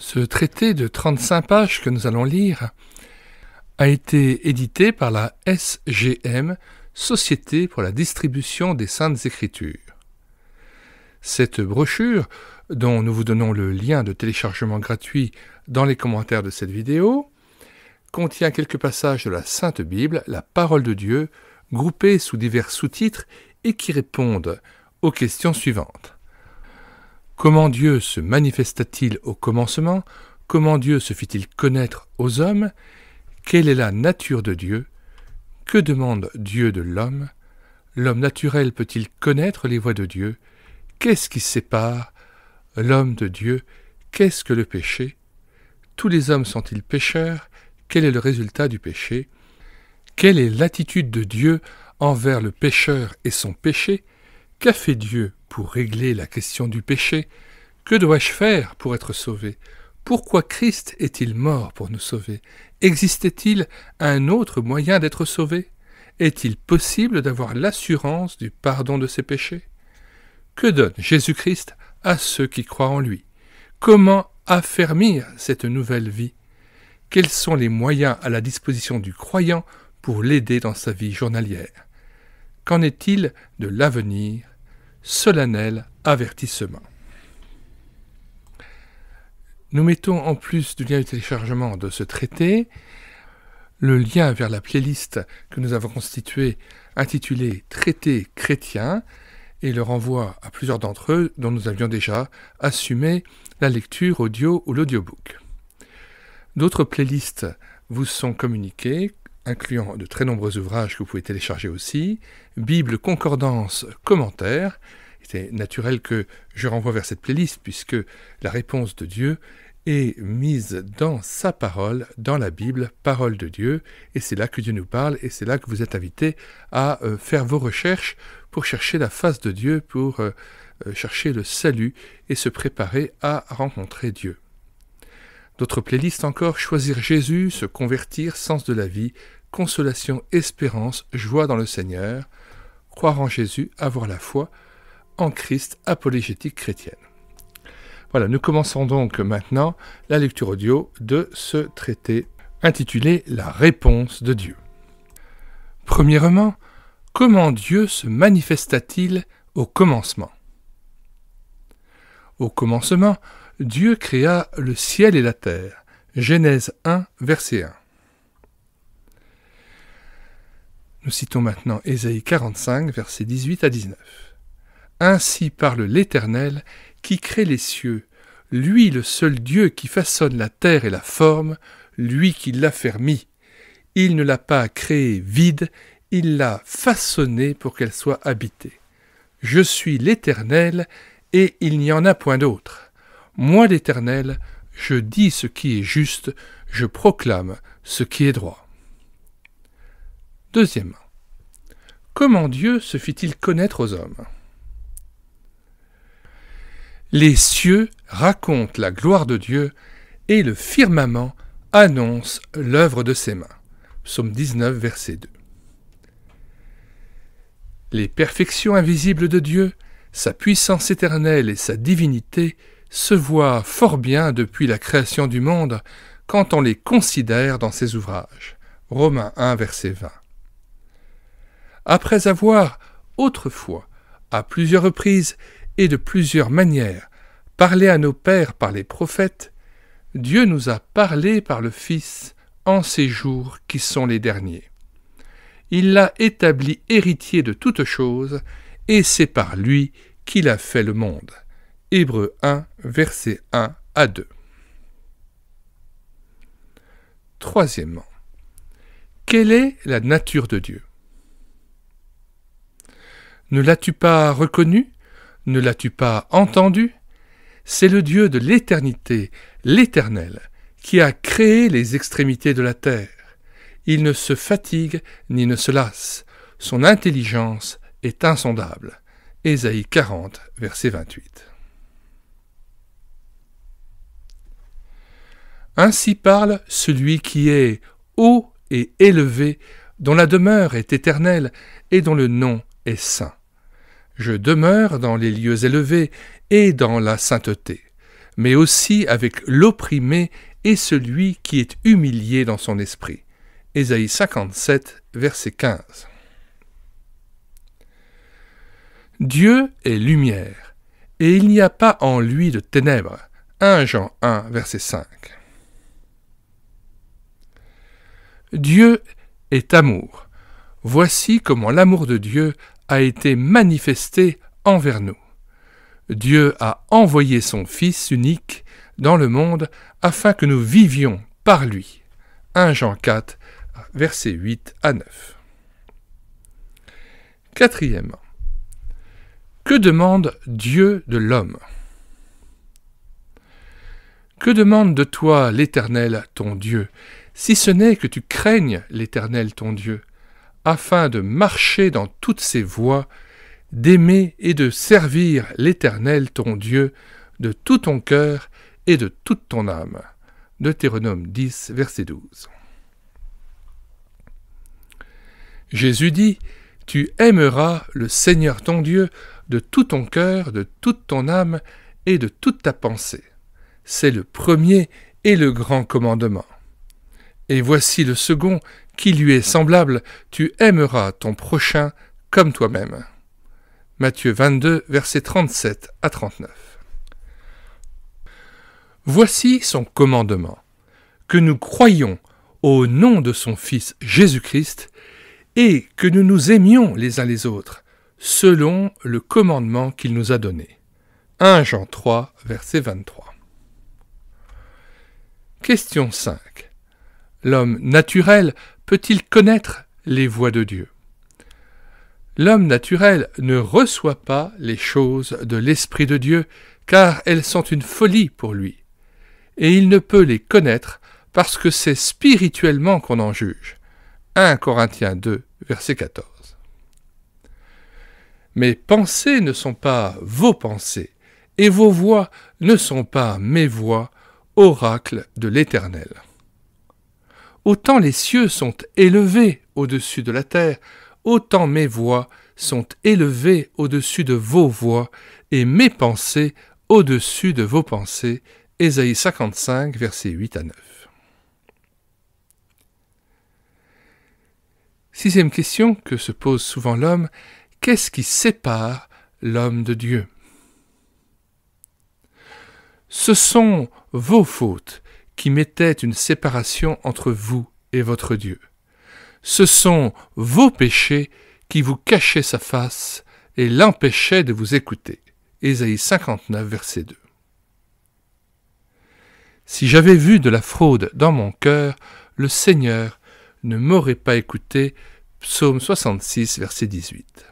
Ce traité de 35 pages que nous allons lire a été édité par la SGM, Société pour la distribution des saintes écritures. Cette brochure, dont nous vous donnons le lien de téléchargement gratuit dans les commentaires de cette vidéo, contient quelques passages de la Sainte Bible, la parole de Dieu, groupés sous divers sous-titres et qui répondent aux questions suivantes. Comment Dieu se manifesta-t-il au commencement Comment Dieu se fit-il connaître aux hommes Quelle est la nature de Dieu Que demande Dieu de l'homme L'homme naturel peut-il connaître les voies de Dieu Qu'est-ce qui sépare l'homme de Dieu Qu'est-ce que le péché Tous les hommes sont-ils pécheurs Quel est le résultat du péché Quelle est l'attitude de Dieu envers le pécheur et son péché Qu'a fait Dieu pour régler la question du péché, que dois-je faire pour être sauvé Pourquoi Christ est-il mort pour nous sauver Existait-il un autre moyen d'être sauvé Est-il possible d'avoir l'assurance du pardon de ses péchés Que donne Jésus-Christ à ceux qui croient en lui Comment affermir cette nouvelle vie Quels sont les moyens à la disposition du croyant pour l'aider dans sa vie journalière Qu'en est-il de l'avenir solennel avertissement. Nous mettons en plus du lien de téléchargement de ce traité le lien vers la playlist que nous avons constituée intitulée Traité chrétien et le renvoi à plusieurs d'entre eux dont nous avions déjà assumé la lecture audio ou l'audiobook. D'autres playlists vous sont communiquées incluant de très nombreux ouvrages que vous pouvez télécharger aussi, Bible, Concordance, commentaire. C'est naturel que je renvoie vers cette playlist puisque la réponse de Dieu est mise dans sa parole, dans la Bible, parole de Dieu, et c'est là que Dieu nous parle, et c'est là que vous êtes invités à euh, faire vos recherches pour chercher la face de Dieu, pour euh, euh, chercher le salut et se préparer à rencontrer Dieu. D'autres playlists encore, Choisir Jésus, Se convertir, Sens de la vie, consolation, espérance, joie dans le Seigneur, croire en Jésus, avoir la foi en Christ apologétique chrétienne. Voilà, nous commençons donc maintenant la lecture audio de ce traité intitulé La réponse de Dieu. Premièrement, comment Dieu se manifesta-t-il au commencement Au commencement, Dieu créa le ciel et la terre. Genèse 1, verset 1. Nous citons maintenant Ésaïe 45, versets 18 à 19. Ainsi parle l'Éternel qui crée les cieux, lui le seul Dieu qui façonne la terre et la forme, lui qui l'a fermée. Il ne l'a pas créée vide, il l'a façonnée pour qu'elle soit habitée. Je suis l'Éternel, et il n'y en a point d'autre. Moi l'Éternel, je dis ce qui est juste, je proclame ce qui est droit. Deuxièmement, comment Dieu se fit-il connaître aux hommes Les cieux racontent la gloire de Dieu et le firmament annonce l'œuvre de ses mains. Psaume 19, verset 2. Les perfections invisibles de Dieu, sa puissance éternelle et sa divinité se voient fort bien depuis la création du monde quand on les considère dans ses ouvrages. Romains 1, verset 20 après avoir autrefois, à plusieurs reprises et de plusieurs manières, parlé à nos pères par les prophètes, Dieu nous a parlé par le Fils en ces jours qui sont les derniers. Il l'a établi héritier de toutes choses, et c'est par lui qu'il a fait le monde. Hébreux 1, verset 1 à 2. Troisièmement, quelle est la nature de Dieu ne l'as-tu pas reconnu Ne l'as-tu pas entendu C'est le Dieu de l'éternité, l'Éternel, qui a créé les extrémités de la terre. Il ne se fatigue ni ne se lasse. Son intelligence est insondable. Ésaïe 40, verset 28. Ainsi parle celui qui est haut et élevé, dont la demeure est éternelle et dont le nom est saint. Je demeure dans les lieux élevés et dans la sainteté, mais aussi avec l'opprimé et celui qui est humilié dans son esprit. Ésaïe 57, verset 15. Dieu est lumière, et il n'y a pas en lui de ténèbres. 1 Jean 1, verset 5. Dieu est amour. Voici comment l'amour de Dieu a été manifesté envers nous. Dieu a envoyé son Fils unique dans le monde afin que nous vivions par lui. 1 Jean 4, versets 8 à 9. Quatrième. que demande Dieu de l'homme Que demande de toi l'Éternel ton Dieu, si ce n'est que tu craignes l'Éternel ton Dieu, afin de marcher dans toutes ses voies, d'aimer et de servir l'Éternel ton Dieu de tout ton cœur et de toute ton âme. Deutéronome 10, verset 12. Jésus dit, Tu aimeras le Seigneur ton Dieu de tout ton cœur, de toute ton âme et de toute ta pensée. C'est le premier et le grand commandement. Et voici le second qui lui est semblable, tu aimeras ton prochain comme toi-même. Matthieu 22, versets 37 à 39. Voici son commandement, que nous croyons au nom de son Fils Jésus-Christ, et que nous nous aimions les uns les autres, selon le commandement qu'il nous a donné. 1 Jean 3, verset 23. Question 5. L'homme naturel peut-il connaître les voies de Dieu L'homme naturel ne reçoit pas les choses de l'Esprit de Dieu, car elles sont une folie pour lui, et il ne peut les connaître parce que c'est spirituellement qu'on en juge. 1 Corinthiens 2, verset 14. Mes pensées ne sont pas vos pensées, et vos voix ne sont pas mes voix, oracle de l'Éternel. Autant les cieux sont élevés au-dessus de la terre, autant mes voix sont élevées au-dessus de vos voix, et mes pensées au-dessus de vos pensées. Ésaïe 55, versets 8 à 9. Sixième question que se pose souvent l'homme, qu'est-ce qui sépare l'homme de Dieu Ce sont vos fautes qui mettait une séparation entre vous et votre Dieu. Ce sont vos péchés qui vous cachaient sa face et l'empêchaient de vous écouter. Ésaïe 59, verset 2. Si j'avais vu de la fraude dans mon cœur, le Seigneur ne m'aurait pas écouté. Psaume 66, verset 18.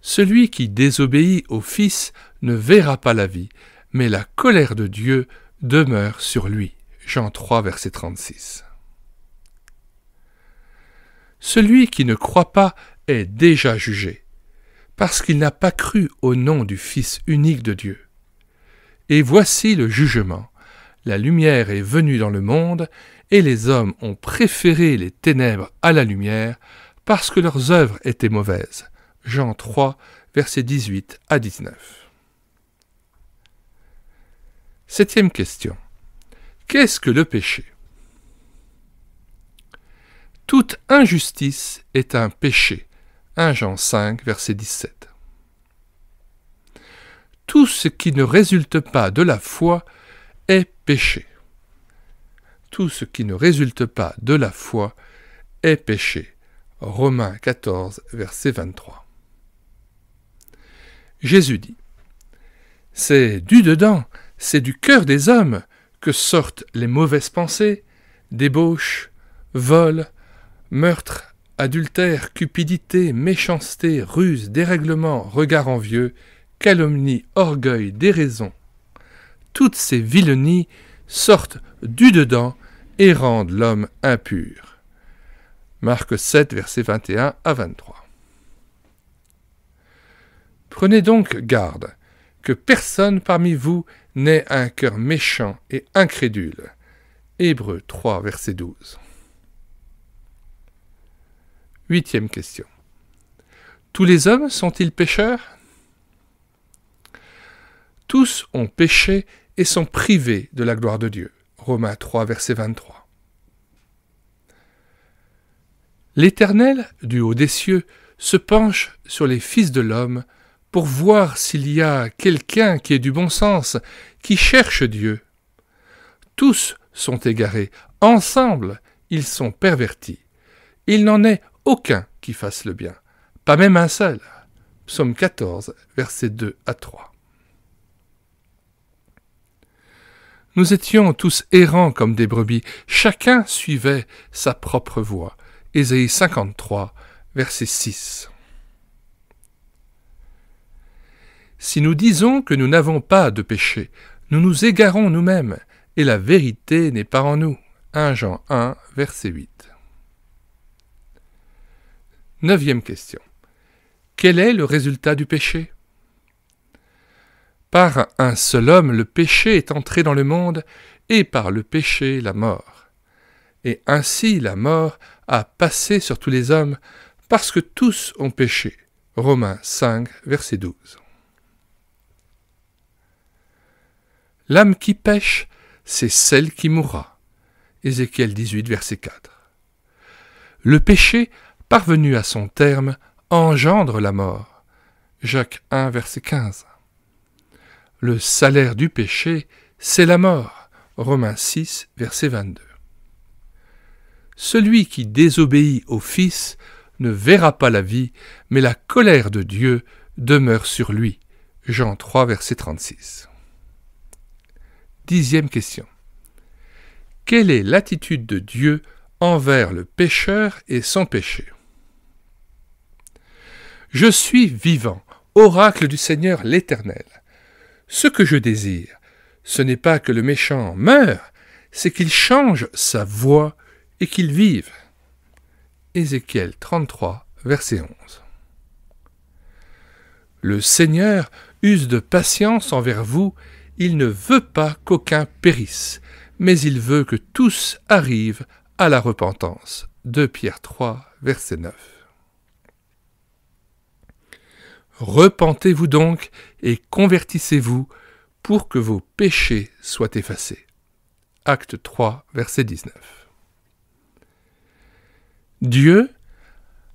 Celui qui désobéit au Fils ne verra pas la vie, mais la colère de Dieu demeure sur lui. Jean 3, verset 36. Celui qui ne croit pas est déjà jugé, parce qu'il n'a pas cru au nom du Fils unique de Dieu. Et voici le jugement. La lumière est venue dans le monde, et les hommes ont préféré les ténèbres à la lumière, parce que leurs œuvres étaient mauvaises. Jean 3, verset 18 à 19. Septième question. Qu'est-ce que le péché Toute injustice est un péché. 1 Jean 5, verset 17. Tout ce qui ne résulte pas de la foi est péché. Tout ce qui ne résulte pas de la foi est péché. Romains 14, verset 23. Jésus dit, C'est du dedans c'est du cœur des hommes que sortent les mauvaises pensées, débauches, vols, meurtres, adultères, cupidité, méchanceté, ruse, dérèglement, regard envieux, calomnie, orgueil, déraison. Toutes ces vilenies sortent du dedans et rendent l'homme impur. Marc 7, versets 21 à 23. Prenez donc garde que personne parmi vous n'ait un cœur méchant et incrédule. Hébreux 3, verset 12. Huitième question. Tous les hommes sont-ils pécheurs Tous ont péché et sont privés de la gloire de Dieu. Romains 3, verset 23. L'Éternel, du haut des cieux, se penche sur les fils de l'homme pour voir s'il y a quelqu'un qui ait du bon sens, qui cherche Dieu. Tous sont égarés, ensemble ils sont pervertis. Il n'en est aucun qui fasse le bien, pas même un seul. Psaume 14, versets 2 à 3. Nous étions tous errants comme des brebis, chacun suivait sa propre voie. Ésaïe 53, verset 6. Si nous disons que nous n'avons pas de péché, nous nous égarons nous-mêmes, et la vérité n'est pas en nous. 1 Jean 1, verset 8. Neuvième question. Quel est le résultat du péché Par un seul homme, le péché est entré dans le monde, et par le péché, la mort. Et ainsi la mort a passé sur tous les hommes, parce que tous ont péché. Romains 5, verset 12. L'âme qui pêche, c'est celle qui mourra. Ézéchiel 18, verset 4. Le péché, parvenu à son terme, engendre la mort. Jacques 1, verset 15. Le salaire du péché, c'est la mort. Romains 6, verset 22. Celui qui désobéit au Fils ne verra pas la vie, mais la colère de Dieu demeure sur lui. Jean 3, verset 36. Dixième question. Quelle est l'attitude de Dieu envers le pécheur et son péché Je suis vivant, oracle du Seigneur l'Éternel. Ce que je désire, ce n'est pas que le méchant meure, c'est qu'il change sa voie et qu'il vive. Ézéchiel 33, verset 11. Le Seigneur use de patience envers vous il ne veut pas qu'aucun périsse, mais il veut que tous arrivent à la repentance. 2 Pierre 3, verset 9. Repentez-vous donc et convertissez-vous pour que vos péchés soient effacés. Acte 3, verset 19. Dieu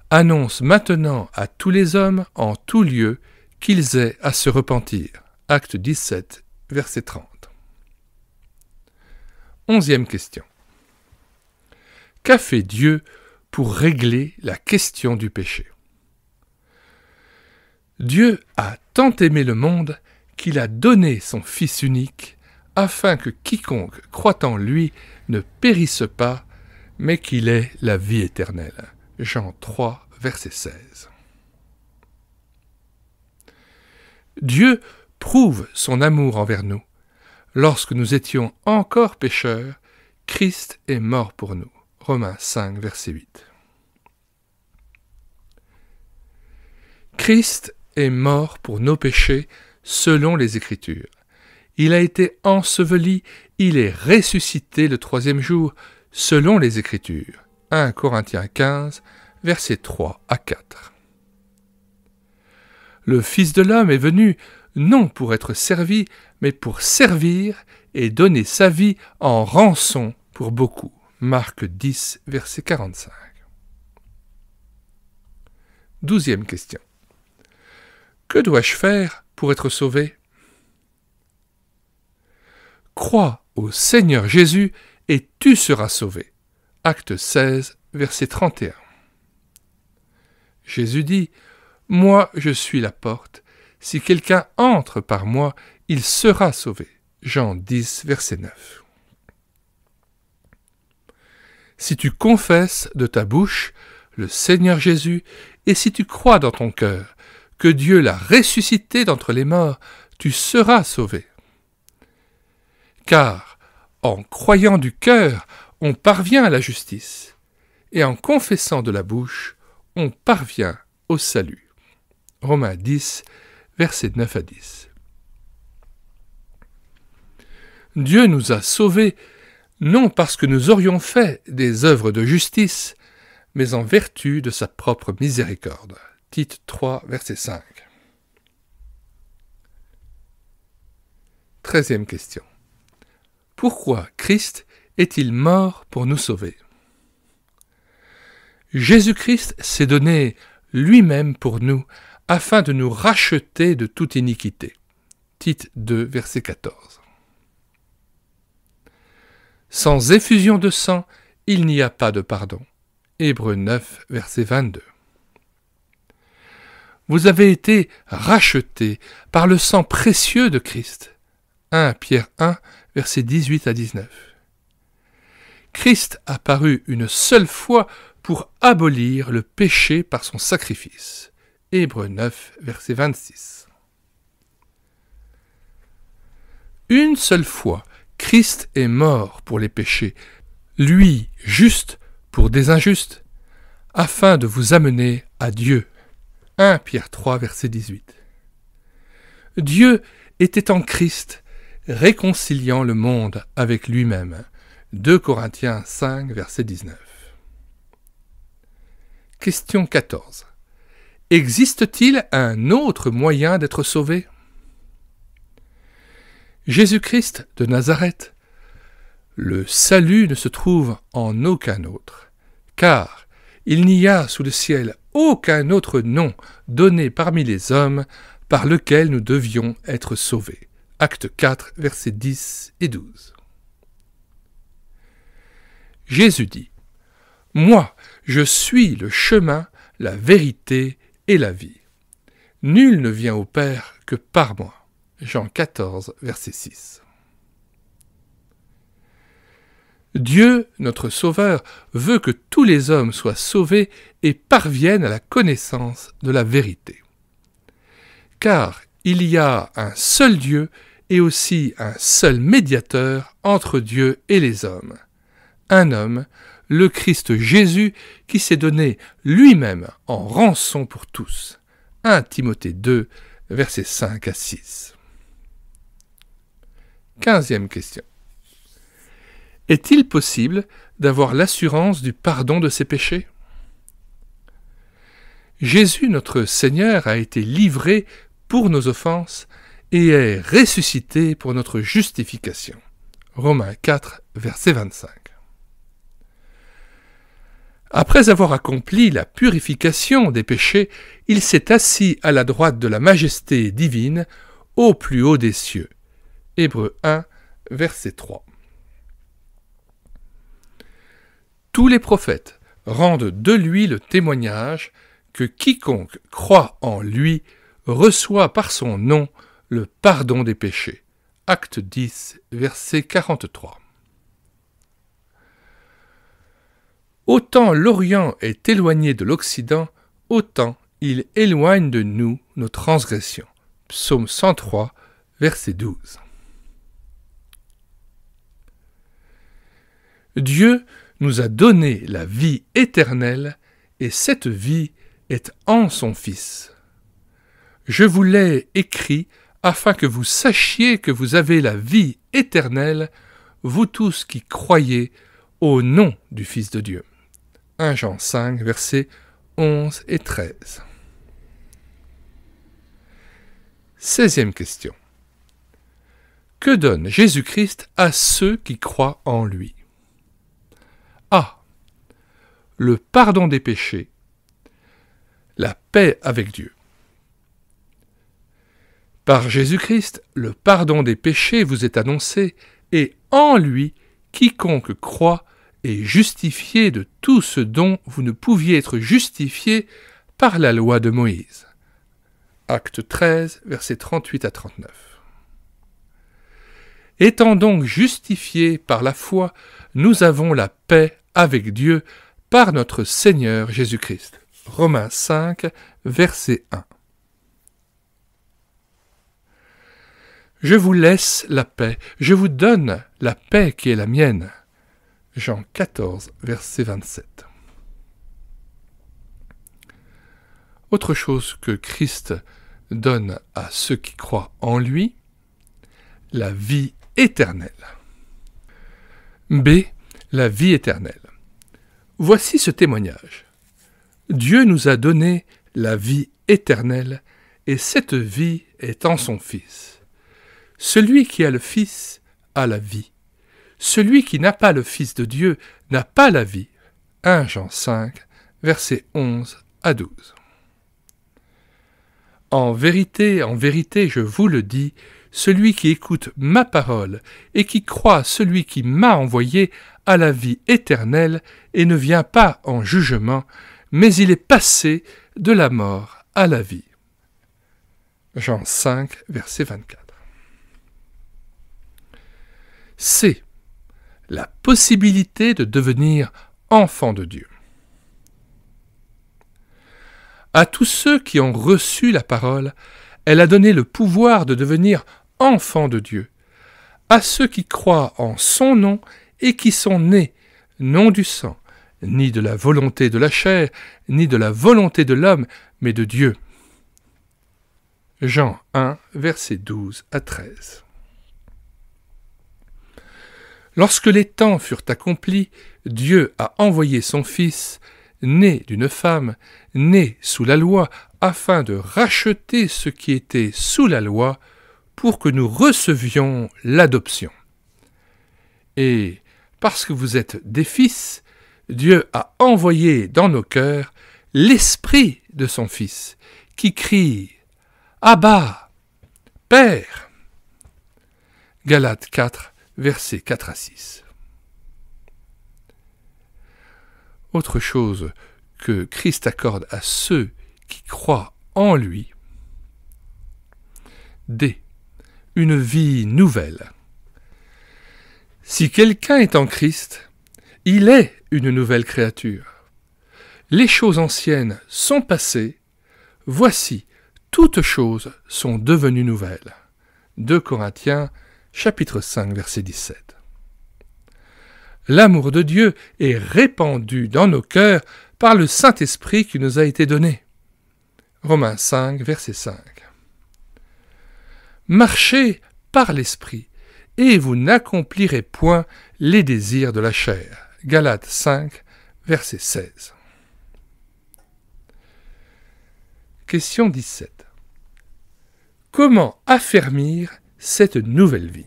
annonce maintenant à tous les hommes en tout lieu qu'ils aient à se repentir. Acte 17, verset 30. Onzième question. Qu'a fait Dieu pour régler la question du péché Dieu a tant aimé le monde qu'il a donné son Fils unique afin que quiconque croit en lui ne périsse pas, mais qu'il ait la vie éternelle. Jean 3, verset 16. Dieu prouve son amour envers nous. Lorsque nous étions encore pécheurs, Christ est mort pour nous. Romains 5, verset 8. Christ est mort pour nos péchés selon les Écritures. Il a été enseveli, il est ressuscité le troisième jour selon les Écritures. 1 Corinthiens 15, verset 3 à 4. Le Fils de l'homme est venu non pour être servi, mais pour servir et donner sa vie en rançon pour beaucoup. Marc 10, verset 45. Douzième question. Que dois-je faire pour être sauvé Crois au Seigneur Jésus et tu seras sauvé. Acte 16, verset 31. Jésus dit, Moi je suis la porte, si quelqu'un entre par moi, il sera sauvé. Jean 10, verset 9. Si tu confesses de ta bouche le Seigneur Jésus, et si tu crois dans ton cœur que Dieu l'a ressuscité d'entre les morts, tu seras sauvé. Car en croyant du cœur, on parvient à la justice, et en confessant de la bouche, on parvient au salut. Romains 10, versets 9 à 10. Dieu nous a sauvés non parce que nous aurions fait des œuvres de justice, mais en vertu de sa propre miséricorde. Tite 3, verset 5. Treizième question. Pourquoi Christ est-il mort pour nous sauver Jésus-Christ s'est donné lui-même pour nous afin de nous racheter de toute iniquité. Tite 2, verset 14. Sans effusion de sang, il n'y a pas de pardon. Hébreu 9, verset 22. Vous avez été rachetés par le sang précieux de Christ. 1 Pierre 1, verset 18 à 19. Christ apparut une seule fois pour abolir le péché par son sacrifice. Hébreux 9, verset 26. Une seule fois, Christ est mort pour les péchés, lui juste pour des injustes, afin de vous amener à Dieu. 1 Pierre 3, verset 18. Dieu était en Christ, réconciliant le monde avec lui-même. 2 Corinthiens 5, verset 19. Question 14. Existe-t-il un autre moyen d'être sauvé Jésus-Christ de Nazareth. Le salut ne se trouve en aucun autre, car il n'y a sous le ciel aucun autre nom donné parmi les hommes par lequel nous devions être sauvés. Acte 4, versets 10 et 12. Jésus dit Moi, je suis le chemin, la vérité et la vie. Nul ne vient au Père que par moi. Jean 14, verset 6. Dieu, notre Sauveur, veut que tous les hommes soient sauvés et parviennent à la connaissance de la vérité. Car il y a un seul Dieu et aussi un seul médiateur entre Dieu et les hommes, un homme, le Christ Jésus qui s'est donné lui-même en rançon pour tous. 1 Timothée 2, versets 5 à 6. Quinzième question. Est-il possible d'avoir l'assurance du pardon de ses péchés Jésus notre Seigneur a été livré pour nos offenses et est ressuscité pour notre justification. Romains 4, verset 25. Après avoir accompli la purification des péchés, il s'est assis à la droite de la majesté divine, au plus haut des cieux. Hébreux 1, verset 3. Tous les prophètes rendent de lui le témoignage que quiconque croit en lui reçoit par son nom le pardon des péchés. Acte 10, verset 43. Autant l'Orient est éloigné de l'Occident, autant il éloigne de nous nos transgressions. Psaume 103, verset 12. Dieu nous a donné la vie éternelle, et cette vie est en son Fils. Je vous l'ai écrit afin que vous sachiez que vous avez la vie éternelle, vous tous qui croyez au nom du Fils de Dieu. 1 Jean 5, versets 11 et 13. 16e question. Que donne Jésus-Christ à ceux qui croient en lui A. Le pardon des péchés. La paix avec Dieu. Par Jésus-Christ, le pardon des péchés vous est annoncé, et en lui, quiconque croit et justifié de tout ce dont vous ne pouviez être justifié par la loi de Moïse. Acte 13, versets 38 à 39. Étant donc justifiés par la foi, nous avons la paix avec Dieu par notre Seigneur Jésus-Christ. Romains 5, verset 1. Je vous laisse la paix, je vous donne la paix qui est la mienne. Jean 14, verset 27. Autre chose que Christ donne à ceux qui croient en lui, la vie éternelle. B. La vie éternelle. Voici ce témoignage. Dieu nous a donné la vie éternelle, et cette vie est en son Fils. Celui qui a le Fils a la vie. Celui qui n'a pas le Fils de Dieu n'a pas la vie. 1 Jean 5, versets 11 à 12. En vérité, en vérité, je vous le dis, celui qui écoute ma parole et qui croit celui qui m'a envoyé a la vie éternelle et ne vient pas en jugement, mais il est passé de la mort à la vie. Jean 5, verset 24. C la possibilité de devenir enfant de Dieu. À tous ceux qui ont reçu la parole, elle a donné le pouvoir de devenir enfant de Dieu, à ceux qui croient en son nom et qui sont nés, non du sang, ni de la volonté de la chair, ni de la volonté de l'homme, mais de Dieu. Jean 1, versets 12 à 13. Lorsque les temps furent accomplis, Dieu a envoyé son Fils, né d'une femme, né sous la loi, afin de racheter ce qui était sous la loi, pour que nous recevions l'adoption. Et parce que vous êtes des fils, Dieu a envoyé dans nos cœurs l'esprit de son Fils, qui crie Abba, Père. Galates 4, versets 4 à 6. Autre chose que Christ accorde à ceux qui croient en lui. D. Une vie nouvelle. Si quelqu'un est en Christ, il est une nouvelle créature. Les choses anciennes sont passées, voici, toutes choses sont devenues nouvelles. 2 Corinthiens chapitre 5, verset 17. L'amour de Dieu est répandu dans nos cœurs par le Saint-Esprit qui nous a été donné. Romains 5, verset 5. Marchez par l'Esprit, et vous n'accomplirez point les désirs de la chair. Galates 5, verset 16. Question 17. Comment affermir cette nouvelle vie.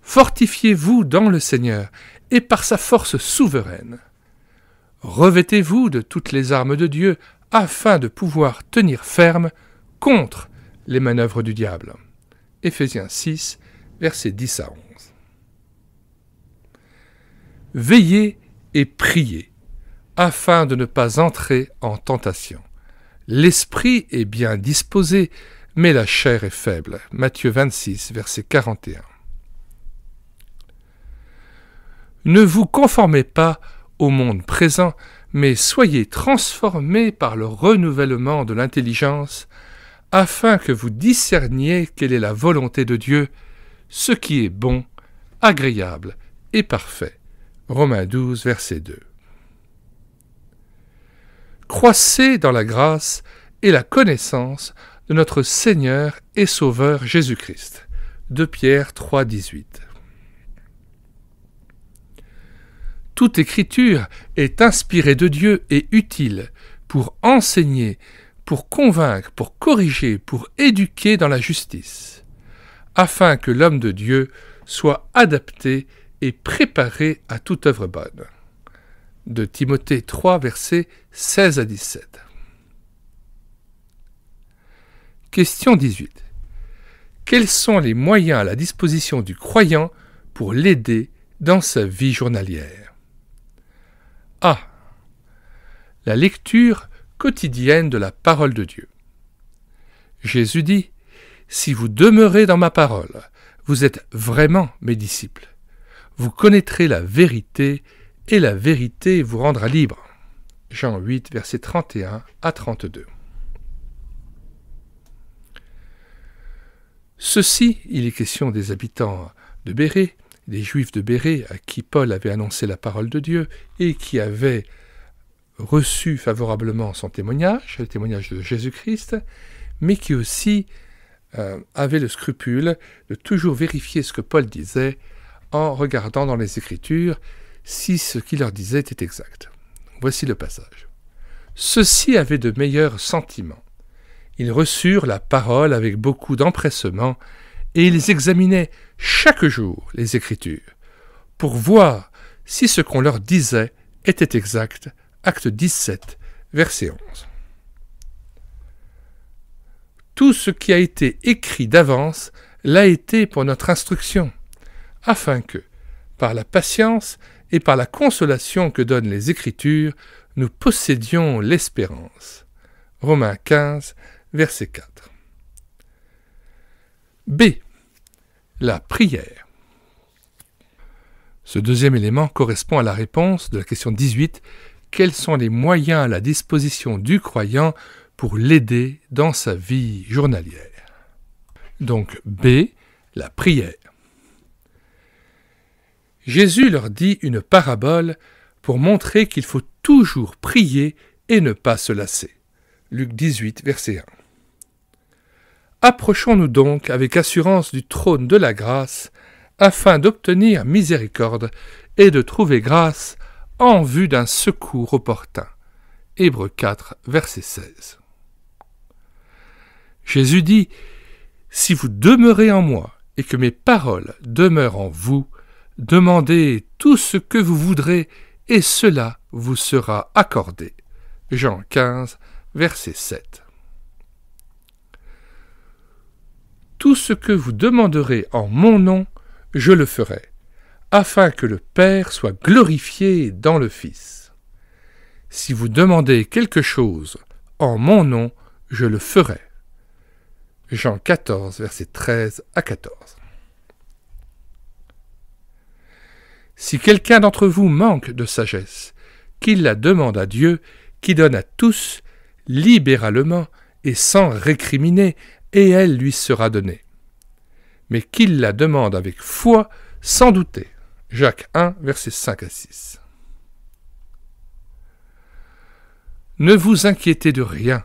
Fortifiez-vous dans le Seigneur et par sa force souveraine. Revêtez-vous de toutes les armes de Dieu afin de pouvoir tenir ferme contre les manœuvres du diable. Éphésiens 6, versets 10 à 11. Veillez et priez afin de ne pas entrer en tentation. L'esprit est bien disposé, mais la chair est faible. Matthieu 26, verset 41. Ne vous conformez pas au monde présent, mais soyez transformés par le renouvellement de l'intelligence, afin que vous discerniez quelle est la volonté de Dieu, ce qui est bon, agréable et parfait. Romains 12, verset 2. Croissez dans la grâce et la connaissance de notre Seigneur et Sauveur Jésus-Christ. de Pierre 3, 18. Toute écriture est inspirée de Dieu et utile pour enseigner, pour convaincre, pour corriger, pour éduquer dans la justice, afin que l'homme de Dieu soit adapté et préparé à toute œuvre bonne. De Timothée 3, versets 16 à 17. Question 18. Quels sont les moyens à la disposition du croyant pour l'aider dans sa vie journalière A. La lecture quotidienne de la parole de Dieu. Jésus dit, Si vous demeurez dans ma parole, vous êtes vraiment mes disciples. Vous connaîtrez la vérité et la vérité vous rendra libre. Jean 8, versets 31 à 32. Ceci, il est question des habitants de Béret, des Juifs de Béret à qui Paul avait annoncé la parole de Dieu et qui avaient reçu favorablement son témoignage, le témoignage de Jésus-Christ, mais qui aussi euh, avaient le scrupule de toujours vérifier ce que Paul disait en regardant dans les Écritures si ce qu'il leur disait était exact. Voici le passage. Ceux-ci avaient de meilleurs sentiments, ils reçurent la parole avec beaucoup d'empressement, et ils examinaient chaque jour les Écritures, pour voir si ce qu'on leur disait était exact. Acte 17, verset 11. Tout ce qui a été écrit d'avance l'a été pour notre instruction, afin que, par la patience et par la consolation que donnent les Écritures, nous possédions l'espérance. Romains 15, verset 4. B. La prière. Ce deuxième élément correspond à la réponse de la question 18. Quels sont les moyens à la disposition du croyant pour l'aider dans sa vie journalière Donc B. La prière. Jésus leur dit une parabole pour montrer qu'il faut toujours prier et ne pas se lasser. Luc 18, verset 1. Approchons-nous donc avec assurance du trône de la grâce, afin d'obtenir miséricorde et de trouver grâce en vue d'un secours opportun. Hébreux 4, verset 16. Jésus dit Si vous demeurez en moi et que mes paroles demeurent en vous, demandez tout ce que vous voudrez et cela vous sera accordé. Jean 15, verset 7. Tout ce que vous demanderez en mon nom, je le ferai, afin que le Père soit glorifié dans le Fils. Si vous demandez quelque chose en mon nom, je le ferai. Jean 14, versets 13 à 14. Si quelqu'un d'entre vous manque de sagesse, qu'il la demande à Dieu, qui donne à tous libéralement et sans récriminer, et elle lui sera donnée. Mais qu'il la demande avec foi, sans douter. Jacques 1, verset 5 à 6. Ne vous inquiétez de rien,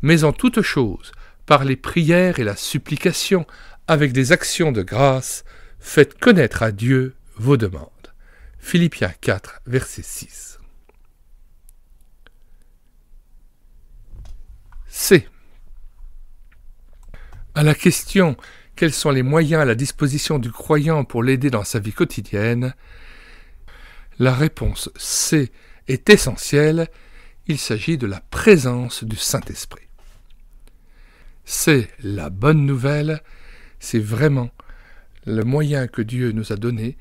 mais en toute chose, par les prières et la supplication, avec des actions de grâce, faites connaître à Dieu vos demandes. Philippiens 4, verset 6. C. À la question quels sont les moyens à la disposition du croyant pour l'aider dans sa vie quotidienne, la réponse C est essentielle, il s'agit de la présence du Saint-Esprit. C'est la bonne nouvelle, c'est vraiment le moyen que Dieu nous a donné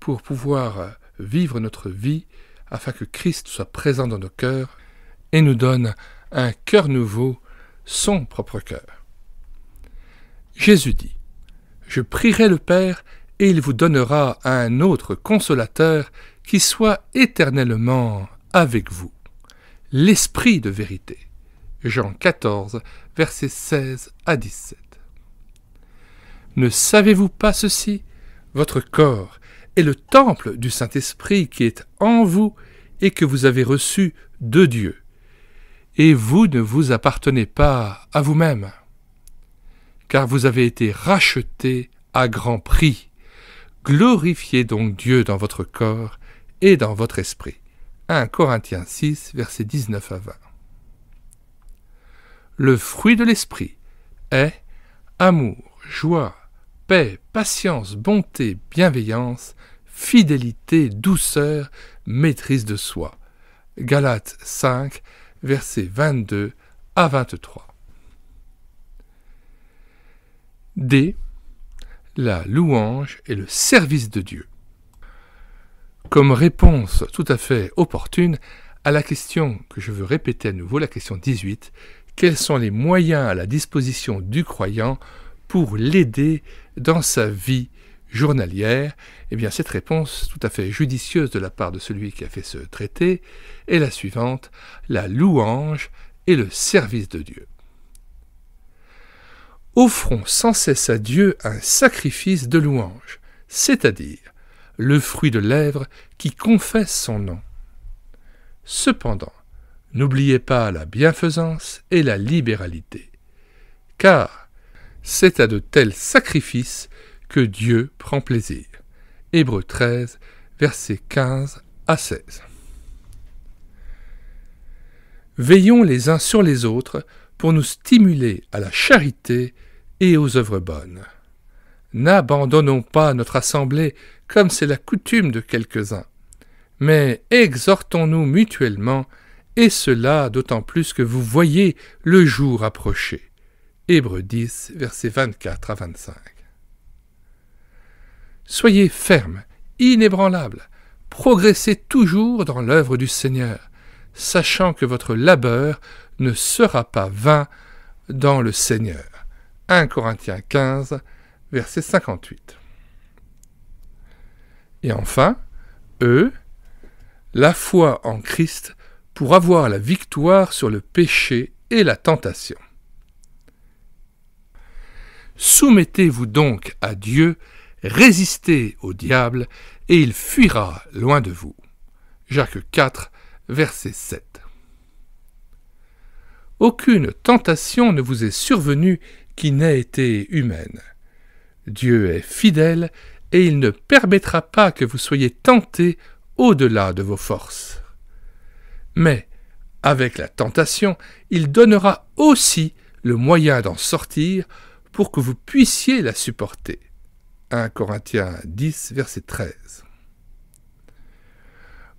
pour pouvoir vivre notre vie afin que Christ soit présent dans nos cœurs et nous donne un cœur nouveau, son propre cœur. Jésus dit, Je prierai le Père, et il vous donnera un autre consolateur qui soit éternellement avec vous, l'Esprit de vérité. Jean 14, versets 16 à 17. Ne savez-vous pas ceci Votre corps est le temple du Saint-Esprit qui est en vous et que vous avez reçu de Dieu. Et vous ne vous appartenez pas à vous-même car vous avez été rachetés à grand prix. Glorifiez donc Dieu dans votre corps et dans votre esprit. 1 Corinthiens 6, verset 19 à 20. Le fruit de l'esprit est amour, joie, paix, patience, bonté, bienveillance, fidélité, douceur, maîtrise de soi. Galates 5, verset 22 à 23. D. La louange et le service de Dieu. Comme réponse tout à fait opportune à la question que je veux répéter à nouveau, la question 18, quels sont les moyens à la disposition du croyant pour l'aider dans sa vie journalière Eh bien, cette réponse tout à fait judicieuse de la part de celui qui a fait ce traité est la suivante, la louange et le service de Dieu offrons sans cesse à Dieu un sacrifice de louange, c'est-à-dire le fruit de lèvres qui confesse son nom. Cependant, n'oubliez pas la bienfaisance et la libéralité, car c'est à de tels sacrifices que Dieu prend plaisir. Hébreux 13, versets 15 à 16. Veillons les uns sur les autres pour nous stimuler à la charité et aux œuvres bonnes. N'abandonnons pas notre assemblée comme c'est la coutume de quelques-uns, mais exhortons-nous mutuellement, et cela d'autant plus que vous voyez le jour approcher. Hébreux 10, versets 24 à 25. Soyez fermes, inébranlables, progressez toujours dans l'œuvre du Seigneur, sachant que votre labeur ne sera pas vain dans le Seigneur. 1 Corinthiens 15, verset 58. Et enfin, eux, la foi en Christ pour avoir la victoire sur le péché et la tentation. Soumettez-vous donc à Dieu, résistez au diable, et il fuira loin de vous. Jacques 4, verset 7. Aucune tentation ne vous est survenue qui n'ait été humaine. Dieu est fidèle et il ne permettra pas que vous soyez tentés au-delà de vos forces. Mais, avec la tentation, il donnera aussi le moyen d'en sortir pour que vous puissiez la supporter. 1 Corinthiens 10, verset 13.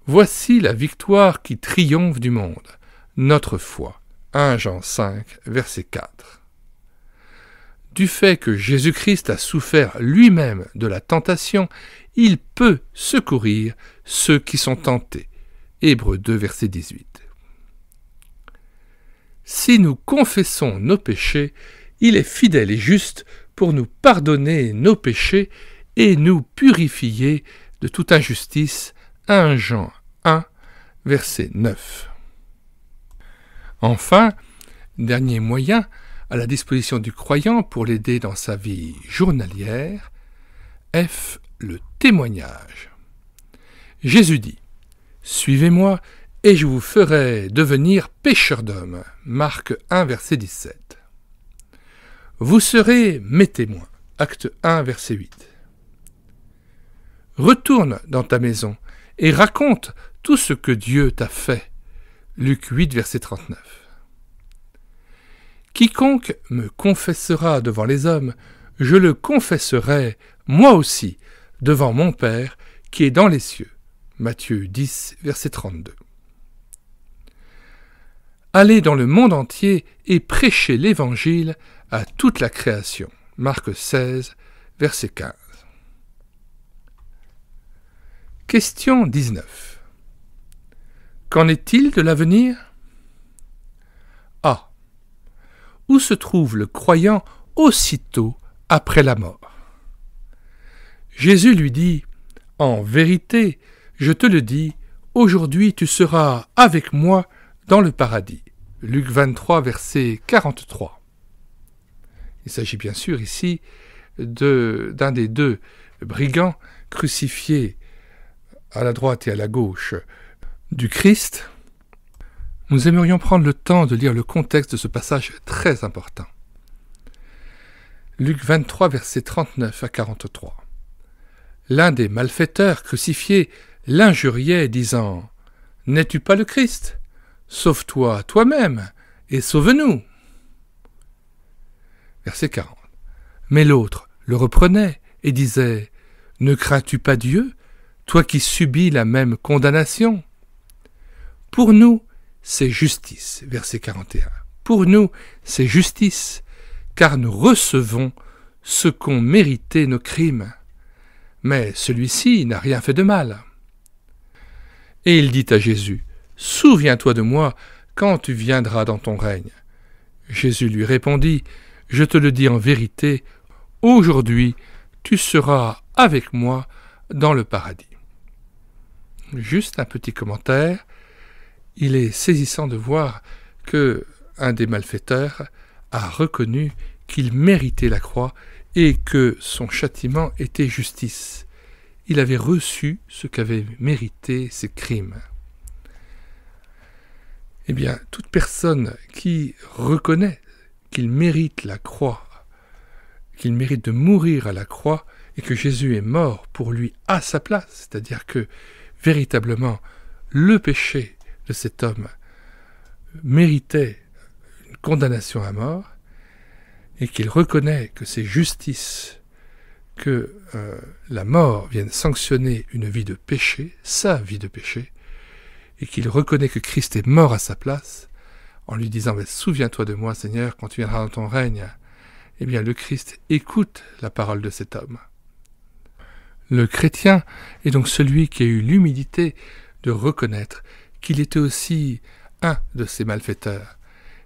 Voici la victoire qui triomphe du monde, notre foi. 1 Jean 5, verset 4 du fait que Jésus-Christ a souffert lui-même de la tentation, il peut secourir ceux qui sont tentés. Hébreux 2, verset 18. Si nous confessons nos péchés, il est fidèle et juste pour nous pardonner nos péchés et nous purifier de toute injustice. 1 Jean 1, verset 9. Enfin, dernier moyen, à la disposition du croyant pour l'aider dans sa vie journalière. F. Le témoignage. Jésus dit Suivez-moi et je vous ferai devenir pêcheurs d'hommes. Marc 1, verset 17. Vous serez mes témoins. Acte 1, verset 8. Retourne dans ta maison et raconte tout ce que Dieu t'a fait. Luc 8, verset 39. Quiconque me confessera devant les hommes, je le confesserai, moi aussi, devant mon Père qui est dans les cieux. Matthieu 10, verset 32. Allez dans le monde entier et prêchez l'Évangile à toute la création. Marc 16, verset 15. Question 19. Qu'en est-il de l'avenir où se trouve le croyant aussitôt après la mort. Jésus lui dit, En vérité, je te le dis, aujourd'hui tu seras avec moi dans le paradis. Luc 23, verset 43. Il s'agit bien sûr ici de, d'un des deux brigands crucifiés à la droite et à la gauche du Christ, nous aimerions prendre le temps de lire le contexte de ce passage très important. Luc 23, versets 39 à 43. L'un des malfaiteurs crucifiés l'injuriait, disant N'es-tu pas le Christ Sauve-toi toi-même et sauve-nous. Verset 40. Mais l'autre le reprenait et disait Ne crains-tu pas Dieu, toi qui subis la même condamnation Pour nous, c'est justice. Verset 41. Pour nous, c'est justice, car nous recevons ce qu'ont mérité nos crimes. Mais celui-ci n'a rien fait de mal. Et il dit à Jésus, Souviens-toi de moi quand tu viendras dans ton règne. Jésus lui répondit, Je te le dis en vérité, aujourd'hui tu seras avec moi dans le paradis. Juste un petit commentaire, il est saisissant de voir que un des malfaiteurs a reconnu qu'il méritait la croix et que son châtiment était justice. Il avait reçu ce qu'avaient mérité ses crimes. Eh bien, toute personne qui reconnaît qu'il mérite la croix, qu'il mérite de mourir à la croix, et que Jésus est mort pour lui à sa place, c'est-à-dire que véritablement le péché de cet homme méritait une condamnation à mort, et qu'il reconnaît que c'est justice que euh, la mort vienne sanctionner une vie de péché, sa vie de péché, et qu'il reconnaît que Christ est mort à sa place, en lui disant mais Souviens-toi de moi, Seigneur, quand tu viendras dans ton règne. Eh bien, le Christ écoute la parole de cet homme. Le chrétien est donc celui qui a eu l'humilité de reconnaître qu'il était aussi un de ces malfaiteurs,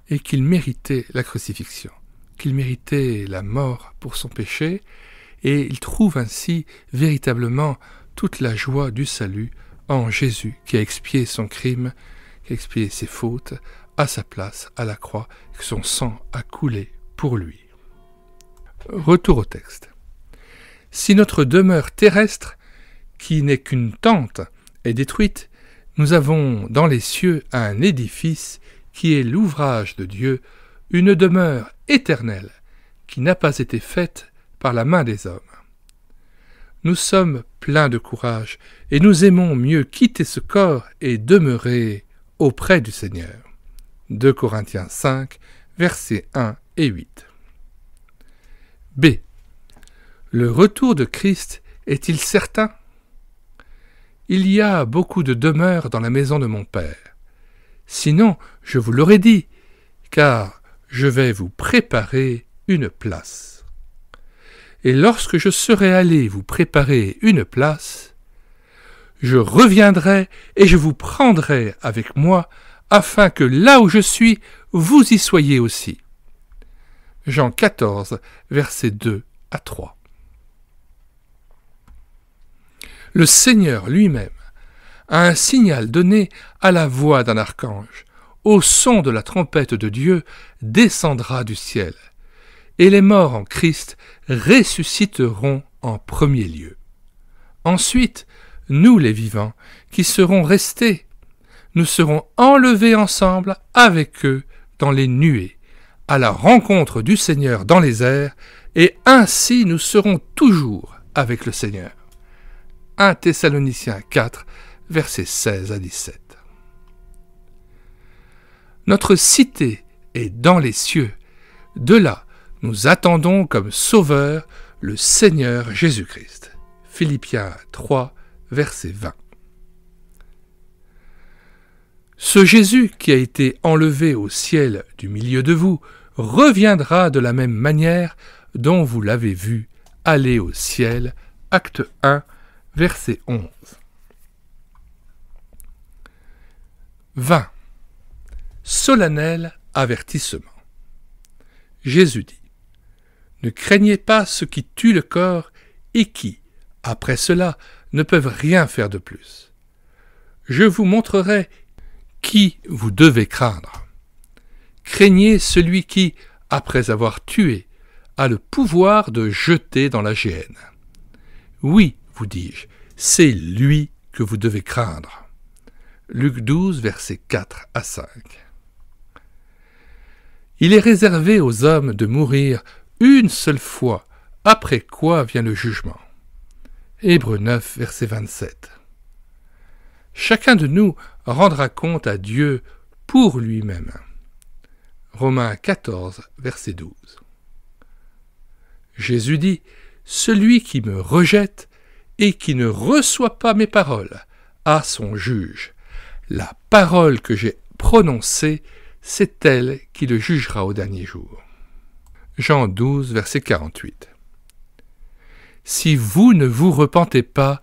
et qu'il méritait la crucifixion, qu'il méritait la mort pour son péché, et il trouve ainsi véritablement toute la joie du salut en Jésus qui a expié son crime, qui a expié ses fautes, à sa place, à la croix, que son sang a coulé pour lui. Retour au texte. Si notre demeure terrestre, qui n'est qu'une tente, est détruite, nous avons dans les cieux un édifice qui est l'ouvrage de Dieu, une demeure éternelle qui n'a pas été faite par la main des hommes. Nous sommes pleins de courage et nous aimons mieux quitter ce corps et demeurer auprès du Seigneur. 2 Corinthiens 5, versets 1 et 8. B. Le retour de Christ est-il certain il y a beaucoup de demeures dans la maison de mon Père. Sinon, je vous l'aurais dit, car je vais vous préparer une place. Et lorsque je serai allé vous préparer une place, je reviendrai et je vous prendrai avec moi, afin que là où je suis, vous y soyez aussi. Jean 14, versets 2 à 3. le Seigneur lui-même, à un signal donné à la voix d'un archange, au son de la trompette de Dieu, descendra du ciel, et les morts en Christ ressusciteront en premier lieu. Ensuite, nous les vivants, qui serons restés, nous serons enlevés ensemble avec eux dans les nuées, à la rencontre du Seigneur dans les airs, et ainsi nous serons toujours avec le Seigneur. 1 Thessaloniciens 4, versets 16 à 17. Notre cité est dans les cieux. De là, nous attendons comme Sauveur le Seigneur Jésus-Christ. Philippiens 3, verset 20. Ce Jésus qui a été enlevé au ciel du milieu de vous reviendra de la même manière dont vous l'avez vu aller au ciel. Acte 1, verset 11. 20. Solennel avertissement. Jésus dit, Ne craignez pas ce qui tue le corps et qui, après cela, ne peuvent rien faire de plus. Je vous montrerai qui vous devez craindre. Craignez celui qui, après avoir tué, a le pouvoir de jeter dans la géhenne. Oui, vous dis-je, c'est lui que vous devez craindre. Luc 12, versets 4 à 5. Il est réservé aux hommes de mourir une seule fois, après quoi vient le jugement. Hébreu 9, verset 27. Chacun de nous rendra compte à Dieu pour lui-même. Romains 14, verset 12. Jésus dit Celui qui me rejette et qui ne reçoit pas mes paroles à son juge. La parole que j'ai prononcée, c'est elle qui le jugera au dernier jour. Jean 12, verset 48. Si vous ne vous repentez pas,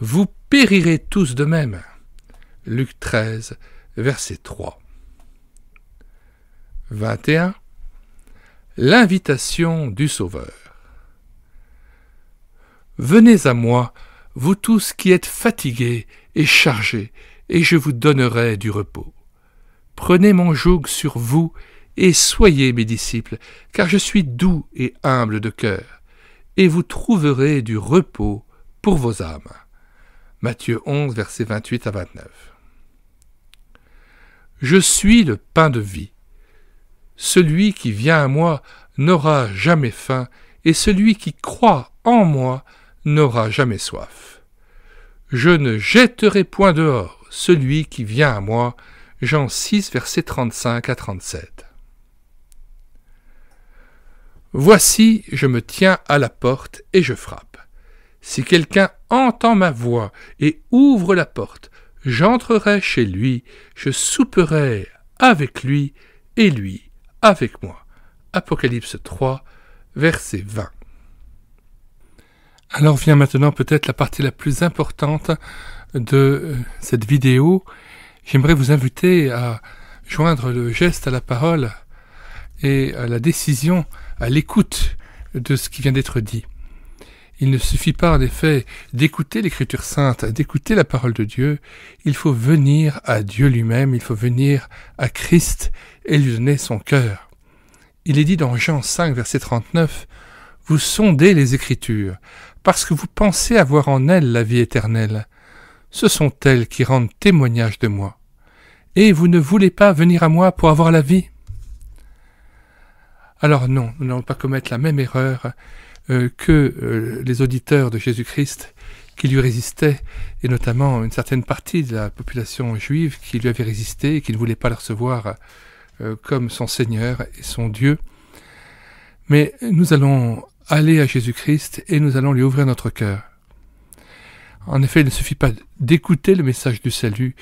vous périrez tous de même. Luc 13, verset 3. 21. L'invitation du Sauveur. Venez à moi, vous tous qui êtes fatigués et chargés, et je vous donnerai du repos. Prenez mon joug sur vous, et soyez mes disciples, car je suis doux et humble de cœur, et vous trouverez du repos pour vos âmes. Matthieu 11, versets 28 à 29. Je suis le pain de vie. Celui qui vient à moi n'aura jamais faim, et celui qui croit en moi n'aura jamais soif. Je ne jetterai point dehors celui qui vient à moi. Jean 6, verset 35 à 37. Voici, je me tiens à la porte et je frappe. Si quelqu'un entend ma voix et ouvre la porte, j'entrerai chez lui, je souperai avec lui et lui avec moi. Apocalypse 3, verset 20. Alors vient maintenant peut-être la partie la plus importante de euh, cette vidéo. J'aimerais vous inviter à joindre le geste à la parole et à la décision, à l'écoute de ce qui vient d'être dit. Il ne suffit pas en effet d'écouter l'Écriture sainte, d'écouter la parole de Dieu, il faut venir à Dieu lui-même, il faut venir à Christ et lui donner son cœur. Il est dit dans Jean 5, verset 39, Vous sondez les Écritures, parce que vous pensez avoir en elles la vie éternelle. Ce sont elles qui rendent témoignage de moi. Et vous ne voulez pas venir à moi pour avoir la vie Alors non, nous n'allons pas commettre la même erreur euh, que euh, les auditeurs de Jésus-Christ qui lui résistaient, et notamment une certaine partie de la population juive qui lui avait résisté et qui ne voulait pas le recevoir euh, comme son Seigneur et son Dieu. Mais nous allons « Allez à Jésus-Christ et nous allons lui ouvrir notre cœur. En effet, il ne suffit pas d'écouter le message du salut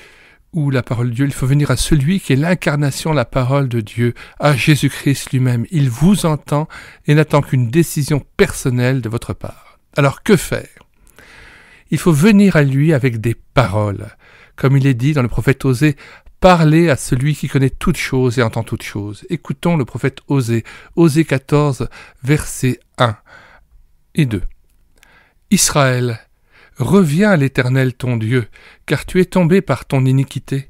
ou la parole de Dieu, il faut venir à celui qui est l'incarnation, la parole de Dieu, à Jésus-Christ lui-même. Il vous entend et n'attend qu'une décision personnelle de votre part. Alors que faire Il faut venir à lui avec des paroles. Comme il est dit dans le prophète Osée, Parlez à celui qui connaît toutes choses et entend toutes choses. Écoutons le prophète Osée, Osée 14, versets 1 et 2. Israël, reviens à l'Éternel ton Dieu, car tu es tombé par ton iniquité.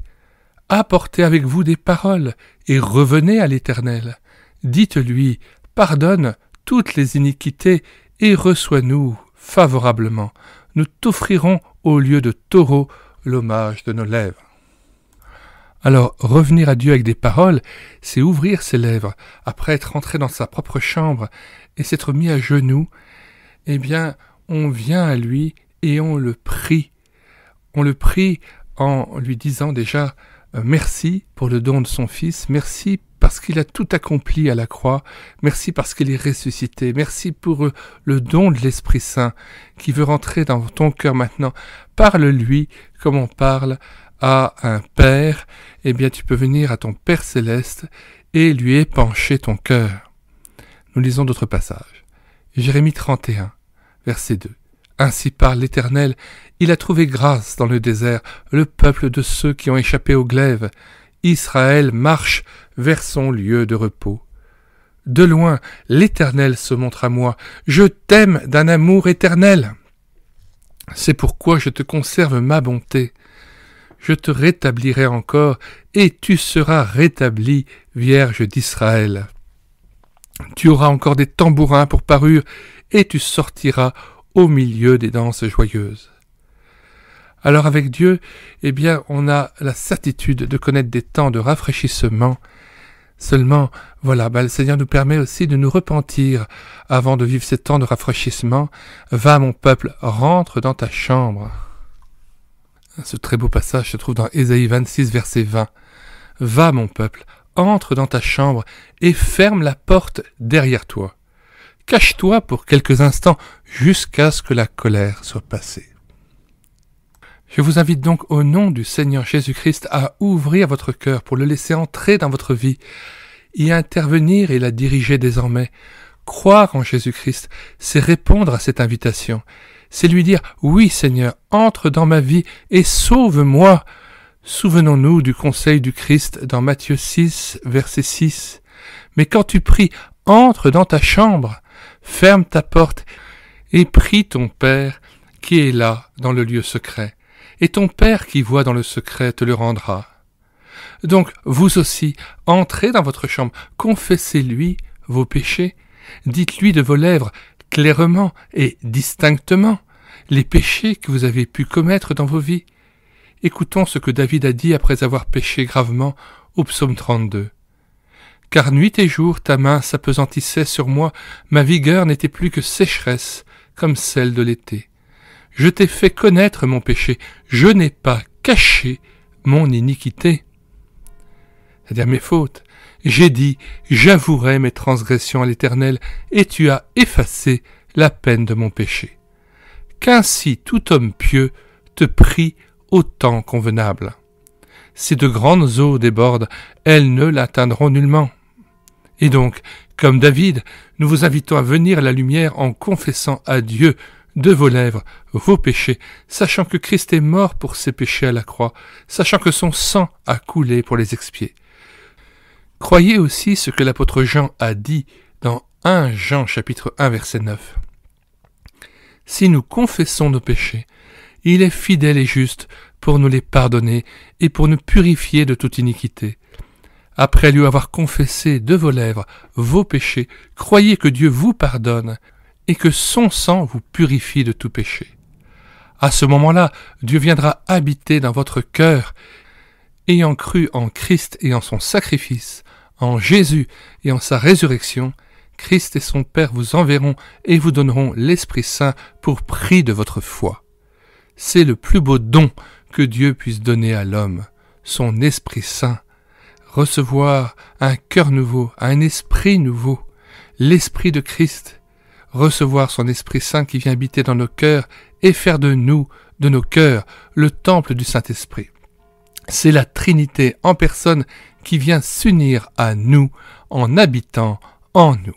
Apportez avec vous des paroles, et revenez à l'Éternel. Dites-lui, pardonne toutes les iniquités, et reçois-nous favorablement. Nous t'offrirons au lieu de taureau l'hommage de nos lèvres. Alors, revenir à Dieu avec des paroles, c'est ouvrir ses lèvres, après être entré dans sa propre chambre et s'être mis à genoux, eh bien, on vient à lui et on le prie. On le prie en lui disant déjà euh, merci pour le don de son Fils, merci parce qu'il a tout accompli à la croix, merci parce qu'il est ressuscité, merci pour euh, le don de l'Esprit Saint qui veut rentrer dans ton cœur maintenant. Parle-lui comme on parle un Père, eh bien tu peux venir à ton Père céleste et lui épancher ton cœur. Nous lisons d'autres passages. Jérémie 31, verset 2. Ainsi parle l'Éternel, il a trouvé grâce dans le désert, le peuple de ceux qui ont échappé au glaive. Israël marche vers son lieu de repos. De loin, l'Éternel se montre à moi, je t'aime d'un amour éternel. C'est pourquoi je te conserve ma bonté, je te rétablirai encore, et tu seras rétabli, Vierge d'Israël. Tu auras encore des tambourins pour parure, et tu sortiras au milieu des danses joyeuses. Alors avec Dieu, eh bien, on a la certitude de connaître des temps de rafraîchissement. Seulement, voilà, bah, le Seigneur nous permet aussi de nous repentir avant de vivre ces temps de rafraîchissement. Va, mon peuple, rentre dans ta chambre. Ce très beau passage se trouve dans Ésaïe 26, verset 20. Va, mon peuple, entre dans ta chambre et ferme la porte derrière toi. Cache-toi pour quelques instants jusqu'à ce que la colère soit passée. Je vous invite donc au nom du Seigneur Jésus-Christ à ouvrir votre cœur pour le laisser entrer dans votre vie, y intervenir et la diriger désormais. Croire en Jésus-Christ, c'est répondre à cette invitation c'est lui dire Oui Seigneur, entre dans ma vie et sauve-moi. Souvenons-nous du conseil du Christ dans Matthieu 6, verset 6. Mais quand tu pries, entre dans ta chambre, ferme ta porte et prie ton Père qui est là dans le lieu secret, et ton Père qui voit dans le secret te le rendra. Donc vous aussi, entrez dans votre chambre, confessez-lui vos péchés, dites-lui de vos lèvres clairement et distinctement les péchés que vous avez pu commettre dans vos vies. Écoutons ce que David a dit après avoir péché gravement au psaume 32. Car nuit et jour ta main s'apesantissait sur moi, ma vigueur n'était plus que sécheresse, comme celle de l'été. Je t'ai fait connaître mon péché, je n'ai pas caché mon iniquité. C'est-à-dire mes fautes. J'ai dit, j'avouerai mes transgressions à l'Éternel, et tu as effacé la peine de mon péché qu'ainsi tout homme pieux te prie au temps convenable. Si de grandes eaux débordent, elles ne l'atteindront nullement. Et donc, comme David, nous vous invitons à venir à la lumière en confessant à Dieu de vos lèvres vos péchés, sachant que Christ est mort pour ses péchés à la croix, sachant que son sang a coulé pour les expier. Croyez aussi ce que l'apôtre Jean a dit dans 1 Jean chapitre 1 verset 9 si nous confessons nos péchés, il est fidèle et juste pour nous les pardonner et pour nous purifier de toute iniquité. Après lui avoir confessé de vos lèvres vos péchés, croyez que Dieu vous pardonne et que son sang vous purifie de tout péché. À ce moment-là, Dieu viendra habiter dans votre cœur, ayant cru en Christ et en son sacrifice, en Jésus et en sa résurrection, Christ et son Père vous enverront et vous donneront l'Esprit Saint pour prix de votre foi. C'est le plus beau don que Dieu puisse donner à l'homme, son Esprit Saint. Recevoir un cœur nouveau, un esprit nouveau, l'Esprit de Christ. Recevoir son Esprit Saint qui vient habiter dans nos cœurs et faire de nous, de nos cœurs, le temple du Saint-Esprit. C'est la Trinité en personne qui vient s'unir à nous en habitant en nous.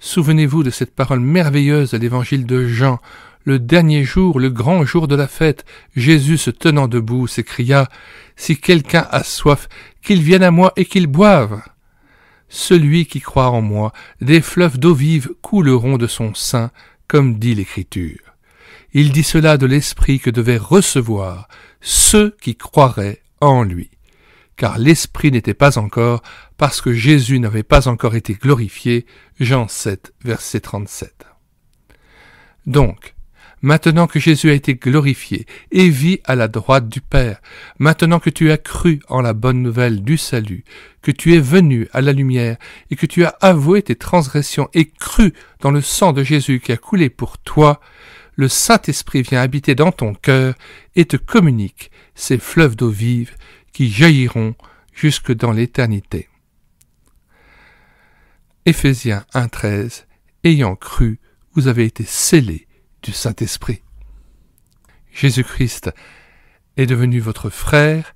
Souvenez-vous de cette parole merveilleuse de l'évangile de Jean. Le dernier jour, le grand jour de la fête, Jésus se tenant debout s'écria, Si quelqu'un a soif, qu'il vienne à moi et qu'il boive. Celui qui croit en moi, des fleuves d'eau vive couleront de son sein, comme dit l'Écriture. Il dit cela de l'Esprit que devaient recevoir ceux qui croiraient en lui car l'Esprit n'était pas encore, parce que Jésus n'avait pas encore été glorifié. Jean 7, verset 37. Donc, maintenant que Jésus a été glorifié et vit à la droite du Père, maintenant que tu as cru en la bonne nouvelle du salut, que tu es venu à la lumière et que tu as avoué tes transgressions et cru dans le sang de Jésus qui a coulé pour toi, le Saint-Esprit vient habiter dans ton cœur et te communique ces fleuves d'eau vive qui jailliront jusque dans l'éternité. ephésiens 1.13 Ayant cru, vous avez été scellés du Saint-Esprit. Jésus-Christ est devenu votre frère,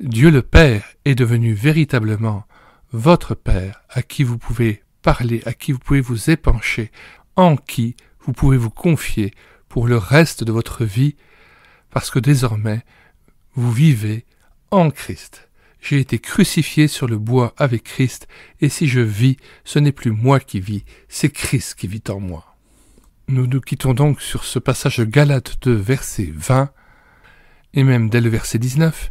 Dieu le Père est devenu véritablement votre Père à qui vous pouvez parler, à qui vous pouvez vous épancher, en qui vous pouvez vous confier pour le reste de votre vie, parce que désormais vous vivez Christ. J'ai été crucifié sur le bois avec Christ, et si je vis, ce n'est plus moi qui vis, c'est Christ qui vit en moi. Nous nous quittons donc sur ce passage de Galate 2, verset 20, et même dès le verset 19,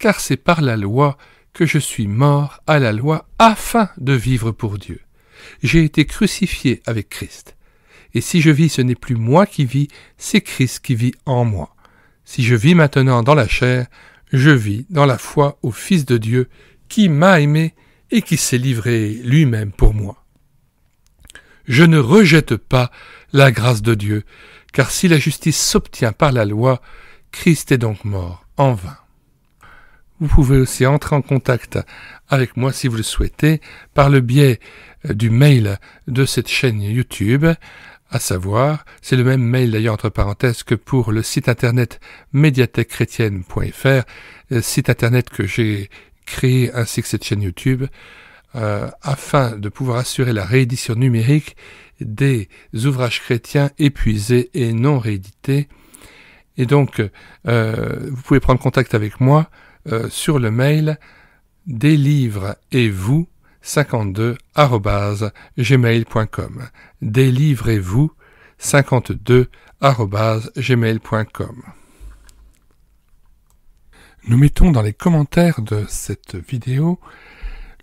car c'est par la loi que je suis mort à la loi afin de vivre pour Dieu. J'ai été crucifié avec Christ. Et si je vis, ce n'est plus moi qui vis, c'est Christ qui vit en moi. Si je vis maintenant dans la chair, je vis dans la foi au Fils de Dieu qui m'a aimé et qui s'est livré lui-même pour moi. Je ne rejette pas la grâce de Dieu, car si la justice s'obtient par la loi, Christ est donc mort en vain. Vous pouvez aussi entrer en contact avec moi si vous le souhaitez par le biais du mail de cette chaîne YouTube à savoir, c'est le même mail d'ailleurs entre parenthèses que pour le site internet médiathèquechrétienne.fr, euh, site internet que j'ai créé ainsi que cette chaîne YouTube, euh, afin de pouvoir assurer la réédition numérique des ouvrages chrétiens épuisés et non réédités. Et donc, euh, vous pouvez prendre contact avec moi sur le mail des livres et vous 52@gmail.com. Délivrez-vous 52@gmail.com. Nous mettons dans les commentaires de cette vidéo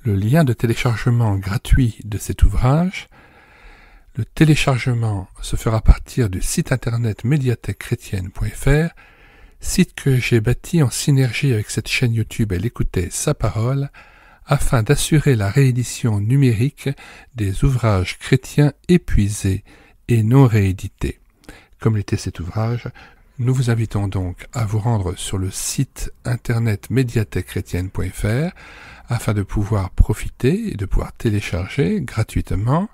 le lien de téléchargement gratuit de cet ouvrage. Le téléchargement se fera à partir du site internet médiathèquechrétienne.fr, site que j'ai bâti en synergie avec cette chaîne YouTube Elle écoutait sa parole afin d'assurer la réédition numérique des ouvrages chrétiens épuisés et non réédités. Comme l'était cet ouvrage, nous vous invitons donc à vous rendre sur le site internet médiathèquechrétienne.fr afin de pouvoir profiter et de pouvoir télécharger gratuitement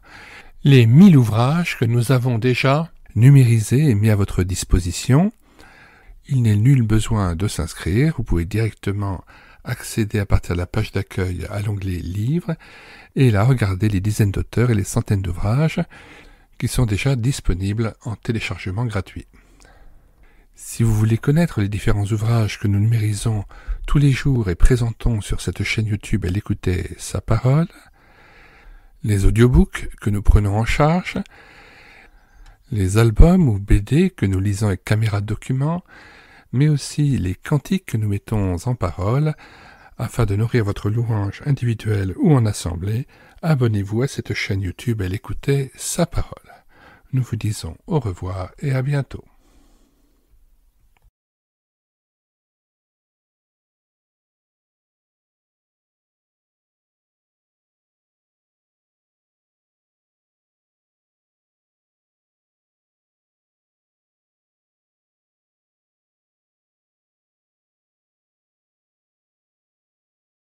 les 1000 ouvrages que nous avons déjà numérisés et mis à votre disposition. Il n'est nul besoin de s'inscrire, vous pouvez directement accéder à partir de la page d'accueil à l'onglet Livres et là regarder les dizaines d'auteurs et les centaines d'ouvrages qui sont déjà disponibles en téléchargement gratuit. Si vous voulez connaître les différents ouvrages que nous numérisons tous les jours et présentons sur cette chaîne YouTube Elle écoutait sa parole, les audiobooks que nous prenons en charge, les albums ou BD que nous lisons avec caméra de document, mais aussi les cantiques que nous mettons en parole, afin de nourrir votre louange individuelle ou en assemblée, abonnez-vous à cette chaîne YouTube et l'écoutez sa parole. Nous vous disons au revoir et à bientôt.